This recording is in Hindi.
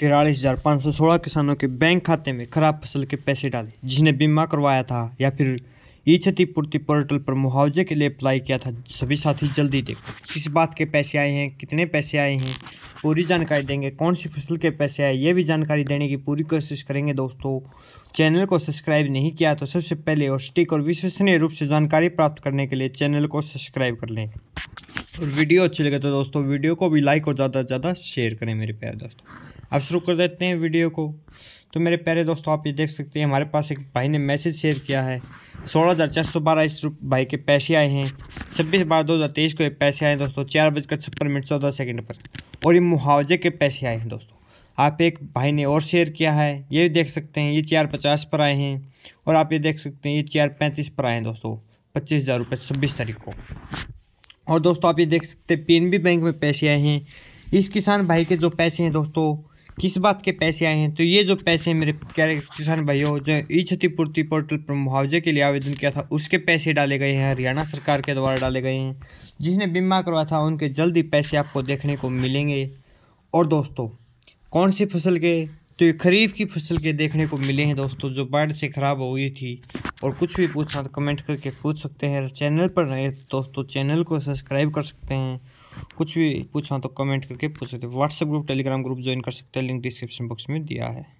तिरालीस हजार पाँच सौ सोलह किसानों के बैंक खाते में खराब फसल के पैसे डाले जिन्हें बीमा करवाया था या फिर ई क्षतिपूर्ति पोर्टल पर मुआवजे के लिए अप्लाई किया था सभी साथी जल्दी देखो किस बात के पैसे आए हैं कितने पैसे आए हैं पूरी जानकारी देंगे कौन सी फसल के पैसे आए ये भी जानकारी देने की पूरी कोशिश करेंगे दोस्तों चैनल को सब्सक्राइब नहीं किया तो सबसे पहले और स्टिक और विश्वसनीय रूप से जानकारी प्राप्त करने के लिए चैनल को सब्सक्राइब कर लें और वीडियो अच्छी लगे तो दोस्तों वीडियो को भी लाइक और ज़्यादा से ज़्यादा शेयर करें मेरे प्यारे दोस्तों अब शुरू कर देते हैं वीडियो को तो मेरे प्यारे दोस्तों आप ये देख सकते हैं हमारे पास एक भाई ने मैसेज शेयर किया है सोलह हज़ार चार सौ बारह इस भाई के पैसे आए हैं छब्बीस बारह दो हज़ार तेईस को ये पैसे आए हैं दोस्तों चार बजकर छप्पन मिनट चौदह सेकंड पर और ये मुआवजे के पैसे आए हैं दोस्तों आप एक भाई ने और शेयर किया है ये देख सकते हैं ये चार पचास पर आए हैं और आप ये देख सकते हैं ये चार पैंतीस पर आए हैं दोस्तों पच्चीस हज़ार रुपये छब्बीस तारीख को और दोस्तों आप ये देख सकते हैं पी बैंक में पैसे आए हैं इस किसान भाई के जो पैसे हैं दोस्तों किस बात के पैसे आए हैं तो ये जो पैसे मेरे प्यारे किसान भाइयों जो ई क्षतिपूर्ति पोर्टल पर मुआवजे के लिए आवेदन किया था उसके पैसे डाले गए हैं हरियाणा सरकार के द्वारा डाले गए हैं जिसने बीमा करवाया था उनके जल्द ही पैसे आपको देखने को मिलेंगे और दोस्तों कौन सी फसल के तो ये खरीफ की फसल के देखने को मिले हैं दोस्तों जो बाढ़ से ख़राब हो गई थी और कुछ भी पूछना तो कमेंट करके पूछ सकते हैं चैनल पर नए दोस्तों चैनल को सब्सक्राइब कर सकते हैं कुछ भी पूछना तो कमेंट करके पूछ सकते हैं WhatsApp group Telegram group join कर सकते हैं लिंक डिस्क्रिप्शन बॉक्स में दिया है